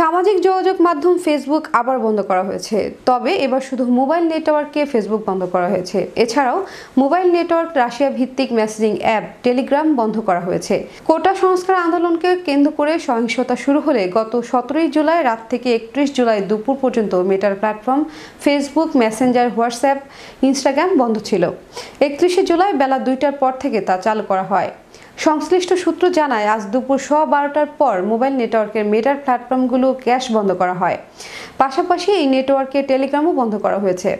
সামাজিক যোগাযোগ মাধ্যম ফেসবুক আবার বন্ধ করা হয়েছে তবে এবার শুধু মোবাইল নেটওয়ার্ককে ফেসবুক বন্ধ করা হয়েছে এছাড়াও মোবাইল নেটওয়ার্ক রাশিয়া ভিত্তিক মেসেজিং অ্যাপ টেলিগ্রাম বন্ধ করা হয়েছে কোটা সংস্কার আন্দোলনকে কেন্দ্র করে সহিংসতা শুরু হলে গত সতেরোই জুলাই রাত থেকে একত্রিশ জুলাই দুপুর পর্যন্ত মেটার platform Facebook Messenger WhatsApp Instagram বন্ধ ছিল একত্রিশে জুলাই বেলা দুইটার পর থেকে তা চালু করা হয় সংশ্লিষ্ট সূত্র জানায় আজ দুপুর সোয়া বারোটার পর মোবাইল নেটওয়ার্কের মেটার প্ল্যাটফর্মগুলো ক্যাশ বন্ধ করা হয় পাশাপাশি এই নেটওয়ার্কের টেলিগ্রামও বন্ধ করা হয়েছে